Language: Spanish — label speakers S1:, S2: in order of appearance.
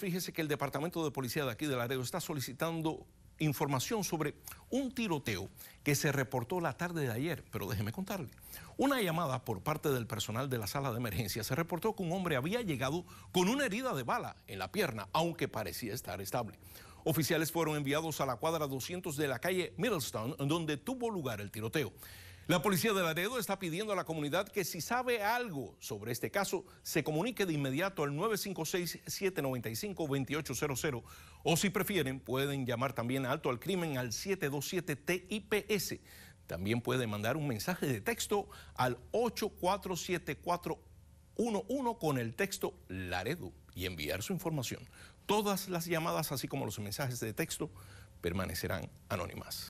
S1: Fíjese que el departamento de policía de aquí de Laredo está solicitando información sobre un tiroteo que se reportó la tarde de ayer, pero déjeme contarle. Una llamada por parte del personal de la sala de emergencia se reportó que un hombre había llegado con una herida de bala en la pierna, aunque parecía estar estable. Oficiales fueron enviados a la cuadra 200 de la calle Middlestone, donde tuvo lugar el tiroteo. La policía de Laredo está pidiendo a la comunidad que si sabe algo sobre este caso, se comunique de inmediato al 956-795-2800 o si prefieren pueden llamar también Alto al Crimen al 727-TIPS. También puede mandar un mensaje de texto al 847-411 con el texto Laredo y enviar su información. Todas las llamadas, así como los mensajes de texto, permanecerán anónimas.